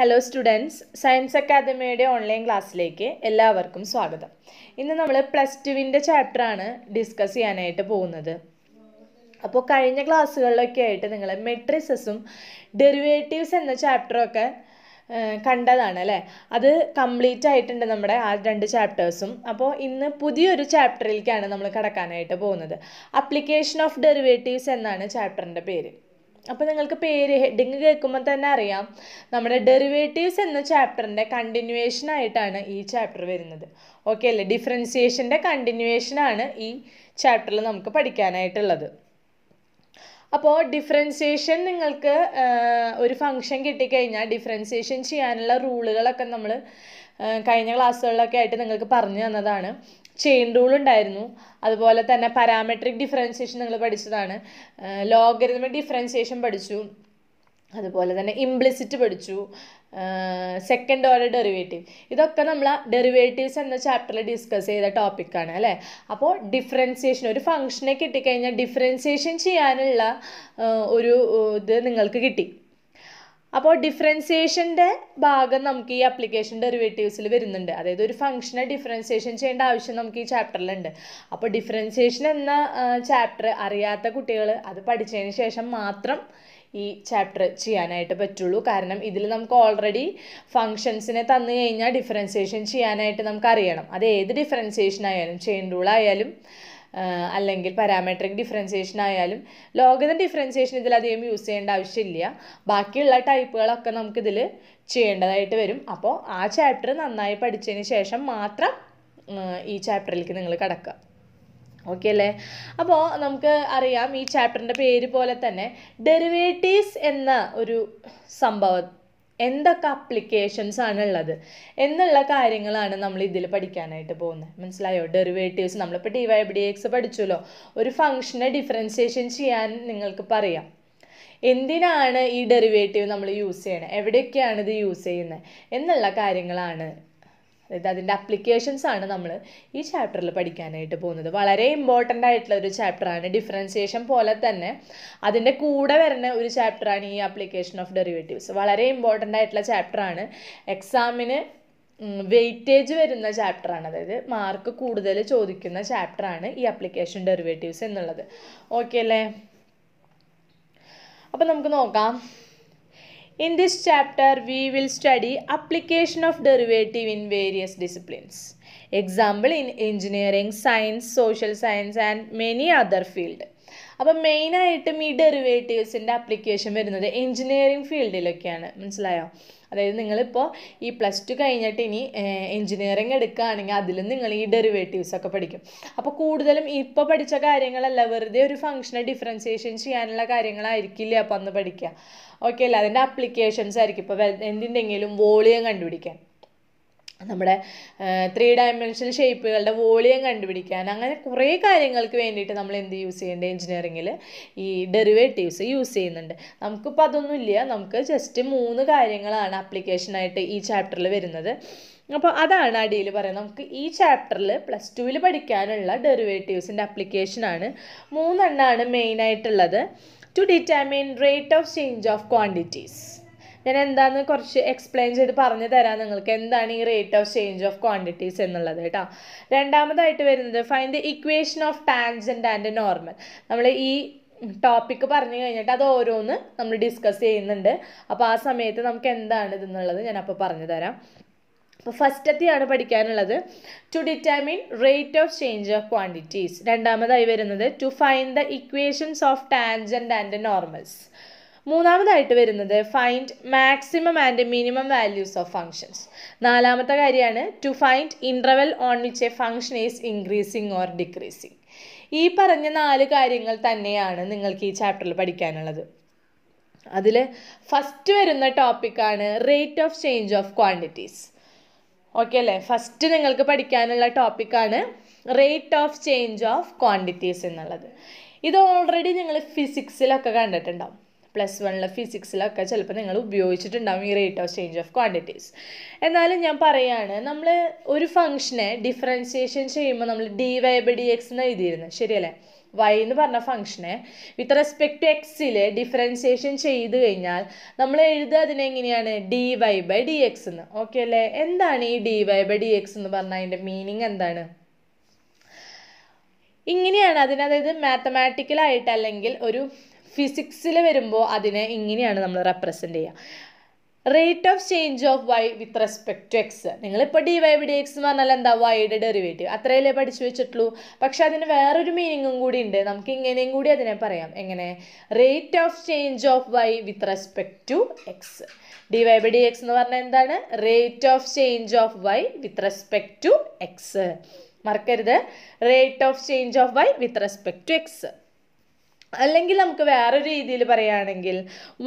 Hello students science അക്കാദമിയുടെ online ക്ലാസ്സിലേക്ക് എല്ലാവർക്കും സ്വാഗതം ഇന്ന് നമ്മൾ പ്ലസ് ടുവിൻ്റെ ചാപ്റ്ററാണ് ഡിസ്കസ് ചെയ്യാനായിട്ട് പോകുന്നത് അപ്പോൾ കഴിഞ്ഞ ക്ലാസ്സുകളിലൊക്കെ ആയിട്ട് നിങ്ങൾ മെട്രിസസും ഡെറിവേറ്റീവ്സ് എന്ന ചാപ്റ്ററൊക്കെ കണ്ടതാണ് അല്ലേ അത് കംപ്ലീറ്റ് ആയിട്ടുണ്ട് നമ്മുടെ ആ രണ്ട് ചാപ്റ്റേഴ്സും അപ്പോൾ ഇന്ന് പുതിയൊരു ചാപ്റ്ററിലേക്കാണ് നമ്മൾ കടക്കാനായിട്ട് പോകുന്നത് അപ്ലിക്കേഷൻ ഓഫ് ഡെറിവേറ്റീവ്സ് എന്നാണ് ചാപ്റ്ററിൻ്റെ പേര് അപ്പോൾ നിങ്ങൾക്ക് പേര് ഹെഡിങ് കേൾക്കുമ്പോൾ തന്നെ അറിയാം നമ്മുടെ ഡെറിവേറ്റീവ്സ് എന്ന ചാപ്റ്ററിൻ്റെ കണ്ടിന്യൂവേഷൻ ആയിട്ടാണ് ഈ ചാപ്റ്റർ വരുന്നത് ഓക്കെ അല്ലേ ഡിഫറൻസിയേഷൻ്റെ കണ്ടിന്യൂവേഷനാണ് ഈ ചാപ്റ്ററിൽ നമുക്ക് പഠിക്കാനായിട്ടുള്ളത് അപ്പോൾ ഡിഫറൻസിയേഷൻ നിങ്ങൾക്ക് ഒരു ഫംഗ്ഷൻ കിട്ടിക്കഴിഞ്ഞാൽ ഡിഫറൻസിയേഷൻ ചെയ്യാനുള്ള റൂളുകളൊക്കെ നമ്മൾ കഴിഞ്ഞ ക്ലാസ്സുകളിലൊക്കെ ആയിട്ട് നിങ്ങൾക്ക് പറഞ്ഞു തന്നതാണ് ചെയിൻ റൂൾ ഉണ്ടായിരുന്നു അതുപോലെ തന്നെ പാരാമെട്രിക് ഡിഫറൻസിയേഷൻ നിങ്ങൾ പഠിച്ചതാണ് ലോഗരിതമിക് ഡിഫറൻസിയേഷൻ പഠിച്ചു അതുപോലെ തന്നെ ഇംപ്ലിസിറ്റ് പഠിച്ചു സെക്കൻഡ് ഓർഡർ ഡെറിവേറ്റീവ് ഇതൊക്കെ നമ്മൾ ഡെറിവേറ്റീവ്സ് എന്ന ചാപ്റ്ററിൽ ഡിസ്കസ് ചെയ്ത ടോപ്പിക്കാണ് അല്ലേ അപ്പോൾ ഡിഫറൻസിയേഷൻ ഒരു ഫംഗ്ഷനെ കിട്ടിക്കഴിഞ്ഞാൽ ഡിഫറൻസിയേഷൻ ചെയ്യാനുള്ള ഒരു ഇത് നിങ്ങൾക്ക് കിട്ടി അപ്പോൾ ഡിഫറൻസിയേഷൻ്റെ ഭാഗം നമുക്ക് ഈ അപ്ലിക്കേഷൻ ഡെറിവേറ്റീവ്സിൽ വരുന്നുണ്ട് അതായത് ഒരു ഫംഗ്ഷനെ ഡിഫറൻസിയേഷൻ ചെയ്യേണ്ട ആവശ്യം നമുക്ക് ഈ ചാപ്റ്ററിലുണ്ട് അപ്പോൾ ഡിഫറൻസിയേഷൻ എന്ന ചാപ്റ്റർ അറിയാത്ത കുട്ടികൾ അത് പഠിച്ചതിന് ശേഷം മാത്രം ഈ ചാപ്റ്റർ ചെയ്യാനായിട്ട് പറ്റുള്ളൂ കാരണം ഇതിൽ നമുക്ക് ഓൾറെഡി ഫങ്ഷൻസിനെ തന്നു കഴിഞ്ഞാൽ ഡിഫറൻസിയേഷൻ ചെയ്യാനായിട്ട് നമുക്ക് അറിയണം അത് ഏത് ഡിഫറൻസിയേഷൻ ആയാലും ചെയിൻ റൂൾ ആയാലും അല്ലെങ്കിൽ പാരാമെട്രിക് ഡിഫറൻസിയേഷൻ ആയാലും ലോഗരിതം ഡിഫറൻസിയേഷൻ അധികം യൂസ് ചെയ്യേണ്ട ആവശ്യമില്ല ബാക്കിയുള്ള ടൈപ്പുകളൊക്കെ നമുക്കിതിൽ ചെയ്യേണ്ടതായിട്ട് വരും അപ്പോൾ ആ ചാപ്റ്റർ നന്നായി പഠിച്ചതിന് ശേഷം മാത്രം ഈ ചാപ്റ്ററിലേക്ക് നിങ്ങൾ കടക്കുക ഓക്കെ അല്ലേ അപ്പോൾ നമുക്ക് അറിയാം ഈ ചാപ്റ്ററിൻ്റെ പേര് പോലെ തന്നെ ഡെറിവേറ്റീവ്സ് എന്ന ഒരു സംഭവം എന്തൊക്കെ അപ്ലിക്കേഷൻസ് ആണ് ഉള്ളത് എന്നുള്ള കാര്യങ്ങളാണ് നമ്മൾ ഇതിൽ പഠിക്കാനായിട്ട് പോകുന്നത് മനസ്സിലായോ ഡെറിവേറ്റീവ്സ് നമ്മളിപ്പോൾ ഡി വൈ ഡി എക്സ് പഠിച്ചല്ലോ ഒരു ഫംഗ്ഷനെ ഡിഫറൻസിയേഷൻ ചെയ്യാൻ നിങ്ങൾക്ക് പറയാം എന്തിനാണ് ഈ ഡെറിവേറ്റീവ് നമ്മൾ യൂസ് ചെയ്യണത് എവിടെയൊക്കെയാണ് ഇത് യൂസ് ചെയ്യുന്നത് എന്നുള്ള കാര്യങ്ങളാണ് അതായത് അതിൻ്റെ അപ്ലിക്കേഷൻസ് ആണ് നമ്മൾ ഈ ചാപ്റ്ററിൽ പഠിക്കാനായിട്ട് പോകുന്നത് വളരെ ഇമ്പോർട്ടൻ്റ് ആയിട്ടുള്ള ഒരു ചാപ്റ്ററാണ് ഡിഫറൻസിയേഷൻ പോലെ തന്നെ അതിൻ്റെ കൂടെ വരുന്ന ഒരു ചാപ്റ്ററാണ് ഈ അപ്ലിക്കേഷൻ ഓഫ് ഡെറിവേറ്റീവ്സ് വളരെ ഇമ്പോർട്ടൻ്റ് ആയിട്ടുള്ള ചാപ്റ്ററാണ് എക്സാമിന് വെയിറ്റേജ് വരുന്ന ചാപ്റ്ററാണ് അതായത് മാർക്ക് കൂടുതൽ ചോദിക്കുന്ന ചാപ്റ്ററാണ് ഈ അപ്ലിക്കേഷൻ ഡെറിവേറ്റീവ്സ് എന്നുള്ളത് ഓക്കെ അല്ലേ അപ്പോൾ നമുക്ക് നോക്കാം In this chapter, we will study application of derivative in various disciplines. Example in engineering, science, social science and many other fields. അപ്പം മെയിനായിട്ടും ഈ ഡെറിവേറ്റീവ്സിൻ്റെ അപ്ലിക്കേഷൻ വരുന്നത് എഞ്ചിനീയറിംഗ് ഫീൽഡിലൊക്കെയാണ് മനസ്സിലായോ അതായത് നിങ്ങളിപ്പോൾ ഈ പ്ലസ് ടു കഴിഞ്ഞിട്ട് ഇനി എഞ്ചിനീയറിംഗ് എടുക്കുകയാണെങ്കിൽ അതിലും നിങ്ങൾ ഈ ഡെറിവേറ്റീവ്സ് ഒക്കെ പഠിക്കും അപ്പോൾ കൂടുതലും ഇപ്പോൾ പഠിച്ച കാര്യങ്ങളല്ല വെറുതെ ഒരു ഫംഗ്ഷനെ ഡിഫറൻസിയേഷൻ ചെയ്യാനുള്ള കാര്യങ്ങളായിരിക്കില്ല അപ്പോൾ അന്ന് പഠിക്കുക ഓക്കെ അല്ല അതിൻ്റെ അപ്ലിക്കേഷൻസ് ആയിരിക്കും ഇപ്പോൾ എന്തിൻ്റെങ്കിലും വോളിയം കണ്ടുപിടിക്കാൻ നമ്മുടെ ത്രീ ഡയമെൻഷണൽ ഷേപ്പുകളുടെ വോളിയം കണ്ടുപിടിക്കാൻ അങ്ങനെ കുറേ കാര്യങ്ങൾക്ക് വേണ്ടിയിട്ട് നമ്മൾ എന്ത് യൂസ് ചെയ്യേണ്ടത് എഞ്ചിനീയറിങ്ങിൽ ഈ ഡെറിവേറ്റീവ്സ് യൂസ് ചെയ്യുന്നുണ്ട് നമുക്കിപ്പോൾ ഇല്ല നമുക്ക് ജസ്റ്റ് മൂന്ന് കാര്യങ്ങളാണ് ആപ്ലിക്കേഷനായിട്ട് ഈ ചാപ്റ്ററിൽ വരുന്നത് അപ്പോൾ അതാണ് അടിയിൽ പറയുന്നത് നമുക്ക് ഈ ചാപ്റ്ററിൽ പ്ലസ് ടുവിൽ പഠിക്കാനുള്ള ഡെറിവേറ്റീവ്സിൻ്റെ ആപ്ലിക്കേഷനാണ് മൂന്നെണ്ണമാണ് മെയിനായിട്ടുള്ളത് to determine rate of change of quantities ഞാൻ എന്താണെന്ന് കുറച്ച് എക്സ്പ്ലെയിൻ ചെയ്ത് പറഞ്ഞു തരാം നിങ്ങൾക്ക് എന്താണ് ഈ rate of change of quantities എന്നുള്ളത് കേട്ടോ രണ്ടാമതായിട്ട് വരുന്നത് find the equation of tangent and normal നമ്മൾ ഈ ടോപ്പിക്ക് പറഞ്ഞു കഴിഞ്ഞിട്ട് അത് ഓരോന്ന് നമ്മൾ ഡിസ്കസ് ചെയ്യുന്നുണ്ട് അപ്പോൾ ആ സമയത്ത് നമുക്ക് എന്താണ് ഇതെന്നുള്ളത് ഞാൻ അപ്പോൾ പറഞ്ഞു തരാം അപ്പോൾ ഫസ്റ്റത്തെയാണ് പഠിക്കാനുള്ളത് to determine rate of change of quantities രണ്ടാമതായി വരുന്നത് to find the equations of tangent and normals മൂന്നാമതായിട്ട് വരുന്നത് find maximum and minimum values of functions നാലാമത്തെ കാര്യമാണ് to find interval on which a function is increasing or decreasing ഈ പറഞ്ഞ നാല് കാര്യങ്ങൾ തന്നെയാണ് നിങ്ങൾക്ക് ഈ ചാപ്റ്ററിൽ പഠിക്കാനുള്ളത് അതിൽ ഫസ്റ്റ് വരുന്ന ടോപ്പിക്കാണ് rate of change of quantities okay അല്ലേ ഫസ്റ്റ് നിങ്ങൾക്ക് പഠിക്കാനുള്ള ടോപ്പിക്കാണ് rate of change of quantities എന്നുള്ളത് ഇത് ഓൾറെഡി നിങ്ങൾ ഫിസിക്സിലൊക്കെ കണ്ടിട്ടുണ്ടാവും പ്ലസ് വണ്ണിലെ ഫിസിക്സിലൊക്കെ ചിലപ്പോൾ നിങ്ങൾ ഉപയോഗിച്ചിട്ടുണ്ടാവും ഈ rate of change of quantities എന്നാലും ഞാൻ പറയുകയാണ് നമ്മൾ ഒരു ഫംഗ്ഷനെ ഡിഫറൻസിയേഷൻ ചെയ്യുമ്പോൾ നമ്മൾ D Y by D X എന്ന് എഴുതിയിരുന്നു ശരിയല്ലേ വൈ എന്ന് പറഞ്ഞ ഫംഗ്ഷനെ വിത്ത് റെസ്പെക്ട് ടു എക്സിൽ ഡിഫറൻസിയേഷൻ ചെയ്ത് കഴിഞ്ഞാൽ നമ്മൾ എഴുതുക അതിനെങ്ങനെയാണ് D Y by D X എന്ന് ഓക്കെ അല്ലേ എന്താണ് ഈ D Y by D X എന്ന് പറഞ്ഞാൽ അതിൻ്റെ മീനിങ് എന്താണ് ഇങ്ങനെയാണ് അതിന് അതായത് മാത്തമാറ്റിക്കലായിട്ട് അല്ലെങ്കിൽ ഒരു ഫിസിക്സിൽ വരുമ്പോൾ അതിനെ ഇങ്ങനെയാണ് നമ്മൾ റെപ്രസെൻ്റ് ചെയ്യുക rate of change of Y with respect to X നിങ്ങളിപ്പോൾ ഡി വൈ ഡി എക്സ് എന്ന് പറഞ്ഞാൽ എന്താ വൈയുടെ ഡെറിവേറ്റീവ് അത്രയല്ലേ പഠിച്ചു വെച്ചിട്ടുള്ളൂ പക്ഷെ അതിന് വേറൊരു മീനിങ്ങും കൂടി ഉണ്ട് നമുക്ക് ഇങ്ങനെയും കൂടി അതിനെ പറയാം എങ്ങനെ rate of change of Y with respect to X D Y D X എന്ന് പറഞ്ഞാൽ എന്താണ് rate of change of Y with respect to X മറക്കരുത് rate of change of Y with respect to X അല്ലെങ്കിൽ നമുക്ക് വേറൊരു രീതിയിൽ പറയുകയാണെങ്കിൽ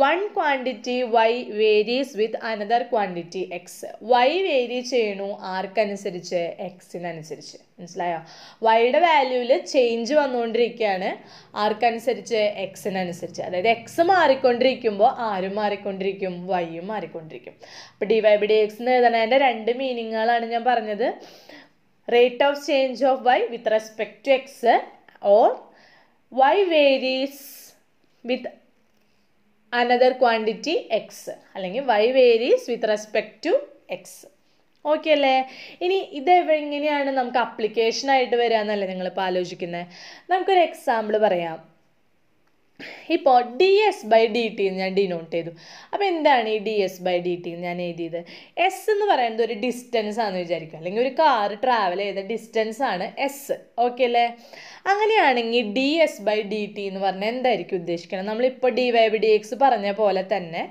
one quantity Y varies with another quantity X Y vary ചെയ്യണു ആർക്കനുസരിച്ച് എക്സിനനുസരിച്ച് മനസ്സിലായോ വൈയുടെ വാല്യൂവിൽ ചേഞ്ച് വന്നുകൊണ്ടിരിക്കുകയാണ് ആർക്കനുസരിച്ച് എക്സിനനുസരിച്ച് അതായത് എക്സ് മാറിക്കൊണ്ടിരിക്കുമ്പോൾ ആരും മാറിക്കൊണ്ടിരിക്കും വൈയും മാറിക്കൊണ്ടിരിക്കും അപ്പോൾ D Y by D X എന്ന് എൻ്റെ രണ്ട് മീനിങ്ങുകളാണ് ഞാൻ പറഞ്ഞത് rate of change of Y with respect to X or Y varies with another quantity X അല്ലെങ്കിൽ Y varies with respect to X okay അല്ലേ ഇനി ഇത് എങ്ങനെയാണ് നമുക്ക് അപ്ലിക്കേഷനായിട്ട് വരിക എന്നല്ലേ ഞങ്ങളിപ്പോൾ ആലോചിക്കുന്നത് നമുക്കൊരു എക്സാമ്പിൾ പറയാം ഇപ്പോൾ D S by D T എന്ന് ഞാൻ ഡിനോട്ട് ചെയ്തു അപ്പോൾ എന്താണ് ഈ D S by D T എന്ന് ഞാൻ എഴുതിയത് എസ് എന്ന് പറയുന്നത് ഒരു ഡിസ്റ്റൻസ് ആണെന്ന് വിചാരിക്കുക അല്ലെങ്കിൽ ഒരു കാർ ട്രാവൽ ചെയ്ത ഡിസ്റ്റൻസ് ആണ് എസ് ഓക്കെ അല്ലേ അങ്ങനെയാണെങ്കിൽ D S by D T എന്ന് പറഞ്ഞാൽ എന്തായിരിക്കും ഉദ്ദേശിക്കുന്നത് നമ്മളിപ്പോൾ D Y by D X പറഞ്ഞ പോലെ തന്നെ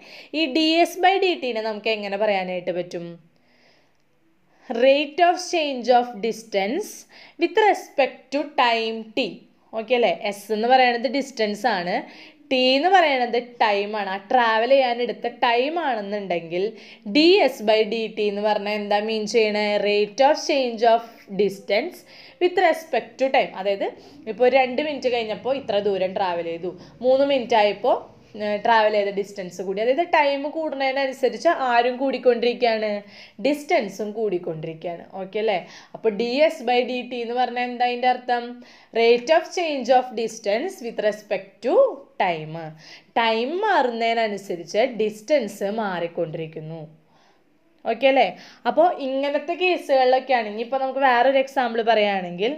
ഈ ഡി എസ് ബൈ ഡി ടീനെ നമുക്ക് എങ്ങനെ പറയാനായിട്ട് പറ്റും rate of change of distance with respect to time T okay അല്ലേ എസ് എന്ന് പറയുന്നത് ഡിസ്റ്റൻസ് ആണ് ടി എന്ന് പറയണത് ടൈമാണ് ആ ട്രാവൽ ചെയ്യാൻ എടുത്ത ടൈം ആണെന്നുണ്ടെങ്കിൽ D S by D T എന്ന് പറഞ്ഞാൽ എന്താ മീൻ ചെയ്യണേ rate of change of distance with respect to time അതായത് ഇപ്പോൾ രണ്ട് മിനിറ്റ് കഴിഞ്ഞപ്പോൾ ഇത്ര ദൂരം ട്രാവൽ ചെയ്തു മൂന്ന് മിനിറ്റ് ആയപ്പോൾ ട്രാവൽ ചെയ്ത ഡിസ്റ്റൻസ് കൂടി അതായത് ടൈം കൂടുന്നതിനനുസരിച്ച് ആരും കൂടിക്കൊണ്ടിരിക്കുകയാണ് ഡിസ്റ്റൻസും കൂടിക്കൊണ്ടിരിക്കുകയാണ് ഓക്കെ അല്ലേ അപ്പോൾ D S by D T എന്ന് പറഞ്ഞാൽ എന്താ അതിൻ്റെ അർത്ഥം rate of change of distance with respect to time time മാറുന്നതിനനുസരിച്ച് ഡിസ്റ്റൻസ് മാറിക്കൊണ്ടിരിക്കുന്നു ഓക്കെ അല്ലേ അപ്പോൾ ഇങ്ങനത്തെ കേസുകളിലൊക്കെയാണ് ഇനിയിപ്പോൾ നമുക്ക് വേറൊരു എക്സാമ്പിൾ പറയുകയാണെങ്കിൽ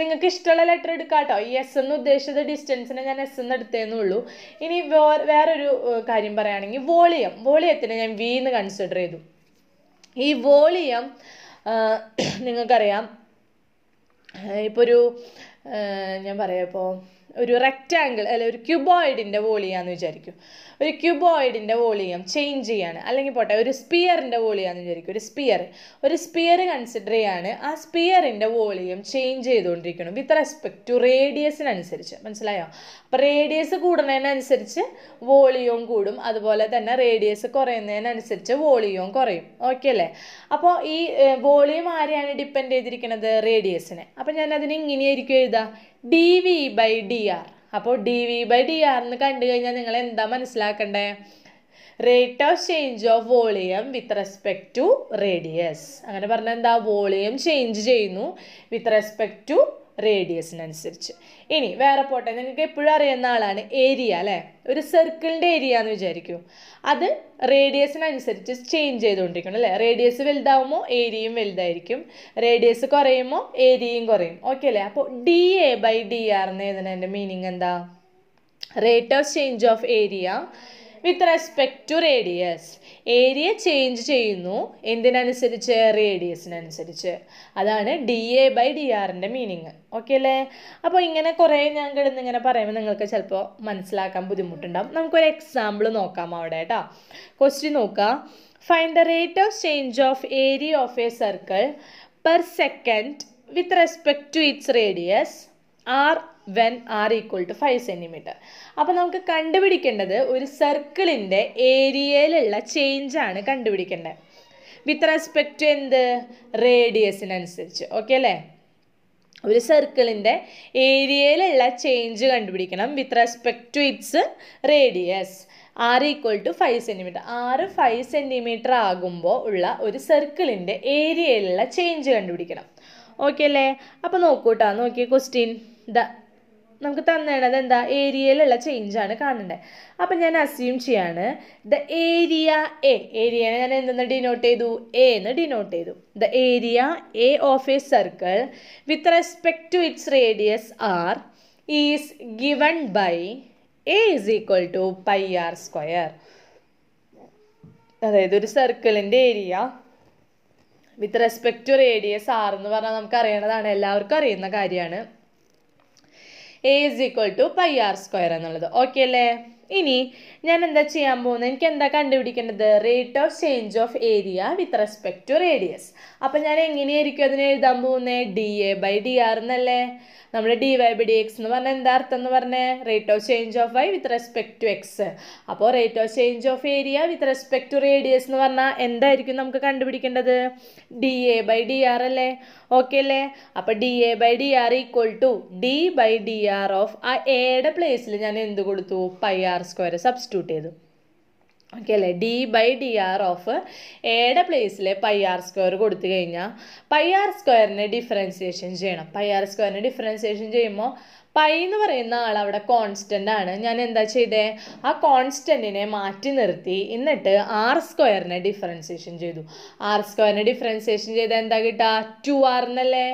നിങ്ങൾക്ക് ഇഷ്ടമുള്ള ലെറ്റർ എടുക്കാട്ടോ ഈ എസ് എന്ന് ഉദ്ദേശിച്ചത് ഡിസ്റ്റൻസിനെ ഞാൻ എസ് എന്ന് എടുത്തേന്നേ ഉള്ളൂ ഇനി വേ വേറൊരു കാര്യം പറയുകയാണെങ്കിൽ വോളിയം വോളിയത്തിനെ ഞാൻ വി എന്ന് കൺസിഡർ ചെയ്തു ഈ വോളിയം നിങ്ങൾക്കറിയാം ഇപ്പോൾ ഒരു ഞാൻ പറയാം ഇപ്പോൾ ഒരു റെക്റ്റാങ്കിൾ അല്ലെ ഒരു ക്യൂബോയിഡിൻ്റെ വോളിയാന്ന് വിചാരിക്കും ഒരു ക്യൂബോയിഡിൻ്റെ വോളിയം ചേഞ്ച് ചെയ്യാണ് അല്ലെങ്കിൽ പോട്ടെ ഒരു സ്പിയറിൻ്റെ വോളിയാന്ന് വിചാരിക്കും ഒരു സ്പിയർ ഒരു സ്പിയർ കൺസിഡർ ചെയ്യാണ് ആ സ്പിയറിൻ്റെ വോളിയം ചേഞ്ച് ചെയ്തുകൊണ്ടിരിക്കണം വിത്ത് റെസ്പെക്ട് ടു റേഡിയസിനനുസരിച്ച് മനസ്സിലായോ അപ്പോൾ റേഡിയസ് കൂടുന്നതിനനുസരിച്ച് വോളിയവും കൂടും അതുപോലെ തന്നെ റേഡിയസ് കുറയുന്നതിനനുസരിച്ച് വോളിയവും കുറയും ഓക്കെ അല്ലേ അപ്പോൾ ഈ വോളിയം ആരെയാണ് ഡിപ്പെൻഡ് ചെയ്തിരിക്കുന്നത് റേഡിയസിനെ അപ്പം അതിനെ ഇങ്ങനെയായിരിക്കും എഴുതാം D V by D R അപ്പോൾ D V by D R എന്ന് കണ്ടു കഴിഞ്ഞാൽ നിങ്ങൾ എന്താ മനസ്സിലാക്കണ്ടേ rate of change of volume with respect to radius അങ്ങനെ പറഞ്ഞാൽ എന്താ വോളിയം ചേഞ്ച് ചെയ്യുന്നു വിത്ത് റെസ്പെക്ട് ടു റേഡിയസിനനുസരിച്ച് ഇനി വേറെ പോട്ടെ നിങ്ങൾക്ക് എപ്പോഴും അറിയുന്ന ആളാണ് ഏരിയ അല്ലേ ഒരു സർക്കിളിൻ്റെ ഏരിയ എന്ന് വിചാരിക്കൂ അത് റേഡിയസിനനുസരിച്ച് ചേഞ്ച് ചെയ്തുകൊണ്ടിരിക്കണം അല്ലേ റേഡിയസ് വലുതാവുമ്പോൾ ഏരിയയും വലുതായിരിക്കും റേഡിയസ് കുറയുമ്പോൾ ഏരിയയും കുറയും ഓക്കെ അല്ലേ അപ്പോൾ D A by D R എന്ന് എഴുതുന്നതിൻ്റെ മീനിങ് എന്താ rate of change of area with respect to radius area change ചെയ്യുന്നു എന്തിനനുസരിച്ച് റേഡിയസിനനുസരിച്ച് അതാണ് ഡി എ ബൈ ഡി ആറിൻ്റെ മീനിങ് ഓക്കെ അല്ലേ അപ്പോൾ ഇങ്ങനെ കുറേ ഞാൻ കിടന്ന് ഇങ്ങനെ പറയുമ്പോൾ നിങ്ങൾക്ക് ചിലപ്പോൾ മനസ്സിലാക്കാൻ ബുദ്ധിമുട്ടുണ്ടാകും നമുക്കൊരു എക്സാമ്പിൾ നോക്കാം അവിടെ കേട്ടോ ക്വസ്റ്റ്യൻ നോക്കുക find the rate of change of area of a circle per second with respect to its radius R when R equal to five centimetre അപ്പോൾ നമുക്ക് കണ്ടുപിടിക്കേണ്ടത് ഒരു സർക്കിളിൻ്റെ ഏരിയയിലുള്ള ചേഞ്ചാണ് കണ്ടുപിടിക്കേണ്ടത് വിത്ത് റെസ്പെക്റ്റ് ടു എന്ത് റേഡിയസിനനുസരിച്ച് ഓക്കെ അല്ലേ ഒരു സർക്കിളിൻ്റെ ഏരിയയിലുള്ള ചേഞ്ച് കണ്ടുപിടിക്കണം with respect to its radius R equal to five centimetre R five centimetre ആകുമ്പോൾ ഉള്ള ഒരു സർക്കിളിൻ്റെ ഏരിയയിലുള്ള ചേഞ്ച് കണ്ടുപിടിക്കണം ഓക്കെ അല്ലേ അപ്പോൾ നോക്കൂ കേട്ടോ നോക്കിയ ക്വസ്റ്റ്യൻ ദ നമുക്ക് തന്നേണത് എന്താ ഏരിയയിലുള്ള ചേഞ്ചാണ് കാണേണ്ടത് അപ്പം ഞാൻ അസ്യൂം ചെയ്യാണ് ദ ഏരിയ എ ഏരിയനെ ഞാൻ എന്തെന്ന് ഡിനോട്ട് ചെയ്തു എ എന്ന് ഡിനോട്ട് ചെയ്തു the area A of a circle with respect to its radius R is given by A is equal to pi R square അതായത് ഒരു സർക്കിളിൻ്റെ area with respect to radius R എന്ന് പറഞ്ഞാൽ നമുക്ക് അറിയണതാണ് എല്ലാവർക്കും അറിയുന്ന കാര്യമാണ് A is equal to pi R square എന്നുള്ളത് ഓക്കെ അല്ലേ ഇനി ഞാൻ എന്താ ചെയ്യാൻ പോകുന്നത് എനിക്ക് എന്താ കണ്ടുപിടിക്കേണ്ടത് rate of change of area with respect to radius അപ്പം ഞാൻ എങ്ങനെയായിരിക്കും അതിനെ എഴുതാൻ പോകുന്നത് D A by D R എന്നല്ലേ നമ്മൾ D Y by D X എന്ന് പറഞ്ഞാൽ എന്താ അർത്ഥം എന്ന് പറഞ്ഞാൽ rate of change of Y with respect to X അപ്പോൾ rate of change of area with respect to radius എന്ന് പറഞ്ഞാൽ എന്തായിരിക്കും നമുക്ക് കണ്ടുപിടിക്കേണ്ടത് D A by D R അല്ലേ ഓക്കെ അല്ലേ അപ്പോൾ D A by D R equal to D by D R of ആ എയുടെ പ്ലേസിൽ ഞാൻ എന്ത് കൊടുത്തു pi R R square substitute ചെയ്തു ഓക്കെ അല്ലേ D by D R of എയുടെ പ്ലേസിൽ പൈ ആർ സ്ക്വയർ കൊടുത്തു കഴിഞ്ഞാൽ പൈ ആർ സ്ക്വയറിനെ ഡിഫറൻസിയേഷൻ ചെയ്യണം പൈ ആർ സ്ക്വയറിനെ ഡിഫറൻസിയേഷൻ ചെയ്യുമ്പോൾ പൈ എന്ന് പറയുന്ന ആൾ അവിടെ കോൺസ്റ്റൻ്റ് ആണ് ഞാൻ എന്താ ചെയ്തേ ആ കോൺസ്റ്റൻറ്റിനെ മാറ്റി നിർത്തി എന്നിട്ട് ആർ സ്ക്വയറിനെ ഡിഫറൻസിയേഷൻ ചെയ്തു ആർ സ്ക്വയറിനെ ഡിഫറൻസിയേഷൻ ചെയ്താൽ എന്താ കിട്ടുക ടു ആർ എന്നല്ലേ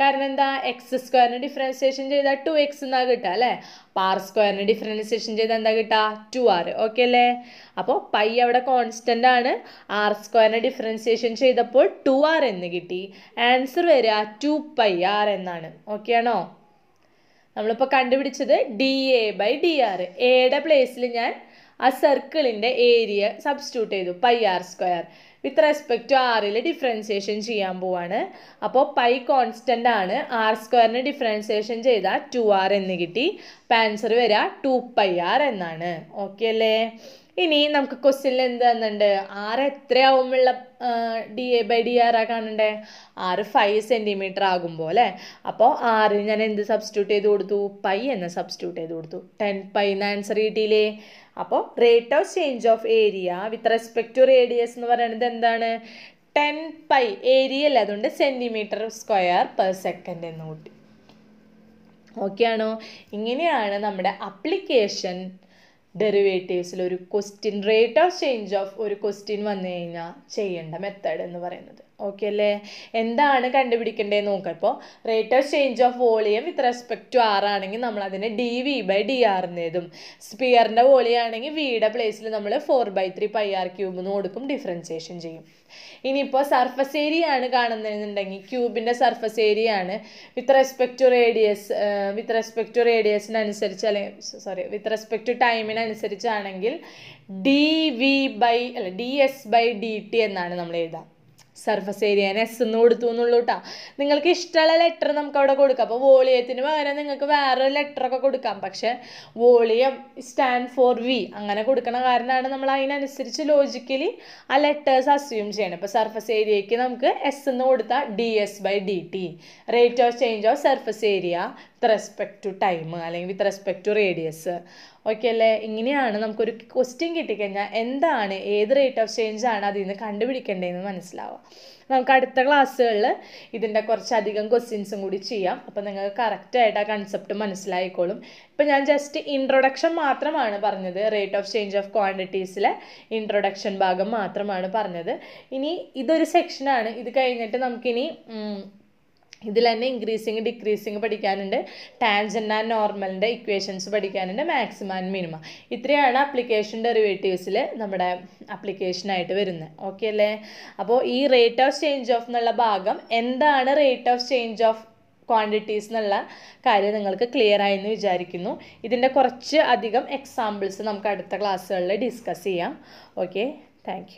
കാരണം എന്താ എക്സ് സ്ക്വയറിന് ഡിഫറൻസിയേഷൻ ചെയ്താൽ ടു എക്സ് എന്നാ കിട്ടുക അല്ലേ അപ്പോൾ ആർ സ്ക്വയറിന് ഡിഫറൻസിയേഷൻ ചെയ്താൽ എന്താ കിട്ടുക ടു ആർ ഓക്കെ അല്ലേ അപ്പോൾ പൈ അവിടെ കോൺസ്റ്റൻ്റ് ആണ് ആർ സ്ക്വയറിന് ഡിഫറൻസിയേഷൻ ചെയ്തപ്പോൾ ടു ആർ എന്ന് കിട്ടി ആൻസർ വരിക ടു പൈ ആർ എന്നാണ് ഓക്കെ ആണോ നമ്മളിപ്പോൾ കണ്ടുപിടിച്ചത് D A by D R എയുടെ പ്ലേസിൽ ഞാൻ ആ സർക്കിളിൻ്റെ ഏരിയ സബ്സ്റ്റിറ്റ്യൂട്ട് ചെയ്തു pi R square with respect to ആറിൽ ഡിഫറൻസിയേഷൻ ചെയ്യാൻ പോവാണ് അപ്പോൾ പൈ കോൺസ്റ്റൻ്റ് ആണ് ആർ സ്ക്വയറിന് ഡിഫറൻസിയേഷൻ ചെയ്താൽ ടു ആർ എന്ന് കിട്ടി പാൻസർ വരിക ടു പൈ ആർ എന്നാണ് ഓക്കെ അല്ലേ ഇനി നമുക്ക് ക്വസ്റ്റ്യനിൽ എന്താണെന്നുണ്ട് ആറ് ആവുമുള്ള D A by D R ആ കാണണ്ടേ ആറ് ഫൈവ് സെൻറ്റിമീറ്റർ ആകുമ്പോൾ അല്ലേ അപ്പോൾ ആറിന് ഞാൻ എന്ത് സബ്സ്റ്റിറ്റ്യൂട്ട് ചെയ്ത് കൊടുത്തു പൈ എന്ന് സബ്സ്റ്റിറ്റ്യൂട്ട് ചെയ്ത് കൊടുത്തു ടെൻ പൈ എന്ന ആൻസർ കിട്ടിയില്ലേ അപ്പോൾ rate of change of area with respect to radius എന്ന് പറയുന്നത് എന്താണ് ടെൻ പൈ ഏരിയ അല്ല അതുകൊണ്ട് സെൻറ്റിമീറ്റർ സ്ക്വയർ പെർ സെക്കൻഡ് എന്ന് കൂട്ടി ഓക്കെയാണോ ആണോ ഇങ്ങനെയാണ് നമ്മുടെ അപ്ലിക്കേഷൻ ഡെറിവേറ്റീവ്സിൽ ഒരു question rate of change of ഒരു ക്വസ്റ്റ്യൻ വന്നു കഴിഞ്ഞാൽ ചെയ്യേണ്ട മെത്തേഡ് എന്ന് പറയുന്നത് ഓക്കെ അല്ലേ എന്താണ് കണ്ടുപിടിക്കേണ്ടതെന്ന് നോക്കാം ഇപ്പോൾ rate of change of volume with respect to R ആണെങ്കിൽ നമ്മൾ അതിനെ ഡി വി ബൈ ഡി ആറിനേതും സ്പിയറിൻ്റെ വോളിയാണെങ്കിൽ ആണെങ്കിൽ വിയുടെ പ്ലേസിൽ നമ്മൾ four by three pi R cube എന്ന് കൊടുക്കും ഡിഫറൻസിയേഷൻ ചെയ്യും ഇനിയിപ്പോൾ സർഫസ് ഏരിയ ആണ് കാണുന്നതെന്നുണ്ടെങ്കിൽ ക്യൂബിൻ്റെ സർഫസ് ഏരിയ ആണ് with respect to radius with respect to റേഡിയസിനനുസരിച്ച് അല്ലെങ്കിൽ സോറി വിത്ത് റെസ്പെക്ട് ടു ടൈമിനനുസരിച്ചാണെങ്കിൽ ഡി വി ബൈ അല്ല D S by D T എന്നാണ് നമ്മൾ എഴുതാം സർഫസ് ഏരിയ എസ് എന്ന് കൊടുത്തു എന്നുള്ളൂ കേട്ടോ നിങ്ങൾക്ക് ഇഷ്ടമുള്ള ലെറ്റർ നമുക്ക് അവിടെ കൊടുക്കാം അപ്പോൾ വോളിയത്തിന് പകരം നിങ്ങൾക്ക് വേറെ ലെറ്ററൊക്കെ കൊടുക്കാം പക്ഷേ വോളിയം സ്റ്റാൻഡ് ഫോർ വി അങ്ങനെ കൊടുക്കണ കാരണമാണ് നമ്മൾ അതിനനുസരിച്ച് ലോജിക്കലി ആ ലെറ്റേഴ്സ് അസ്യൂം ചെയ്യണം ഇപ്പോൾ സർഫസ് ഏരിയയ്ക്ക് നമുക്ക് എസ് എന്ന് കൊടുത്താൽ D S by D T rate of change of surface area with respect to time അല്ലെങ്കിൽ with respect to radius okay അല്ലേ ഇങ്ങനെയാണ് നമുക്കൊരു ക്വസ്റ്റ്യൻ കിട്ടിക്കഴിഞ്ഞാൽ എന്താണ് ഏത് റേറ്റ് ഓഫ് ചേഞ്ച് ആണ് അതിൽ നിന്ന് കണ്ടുപിടിക്കേണ്ടതെന്ന് മനസ്സിലാവുക നമുക്ക് അടുത്ത ക്ലാസ്സുകളിൽ ഇതിൻ്റെ കുറച്ചധികം ക്വസ്റ്റ്യൻസും കൂടി ചെയ്യാം അപ്പോൾ നിങ്ങൾക്ക് കറക്റ്റായിട്ട് ആ കൺസെപ്റ്റ് മനസ്സിലായിക്കോളും ഇപ്പം ഞാൻ ജസ്റ്റ് ഇൻട്രൊഡക്ഷൻ മാത്രമാണ് പറഞ്ഞത് റേറ്റ് ഓഫ് ചേഞ്ച് ഓഫ് ക്വാണ്ടിറ്റീസിലെ ഇൻട്രൊഡക്ഷൻ ഭാഗം മാത്രമാണ് പറഞ്ഞത് ഇനി ഇതൊരു സെക്ഷനാണ് ഇത് കഴിഞ്ഞിട്ട് നമുക്കിനി ഇതിൽ തന്നെ ഇൻക്രീസിങ് ഡിക്രീസിങ് പഠിക്കാനുണ്ട് ടാൻജൻ ആൻഡ് നോർമലിൻ്റെ ഇക്വേഷൻസ് പഠിക്കാനുണ്ട് മാക്സിമം ആൻഡ് മിനിമം ഇത്രയാണ് അപ്ലിക്കേഷൻ ഡെറിവേറ്റീവ്സിൽ നമ്മുടെ അപ്ലിക്കേഷനായിട്ട് വരുന്നത് ഓക്കെ അല്ലേ അപ്പോൾ ഈ റേറ്റ് ഓഫ് ചേഞ്ച് ഓഫ് എന്നുള്ള ഭാഗം എന്താണ് rate of change of quantities എന്നുള്ള കാര്യം നിങ്ങൾക്ക് ക്ലിയർ ആയെന്ന് വിചാരിക്കുന്നു ഇതിൻ്റെ കുറച്ച് അധികം എക്സാമ്പിൾസ് നമുക്ക് അടുത്ത ക്ലാസ്സുകളിൽ ഡിസ്കസ് ചെയ്യാം ഓക്കെ താങ്ക്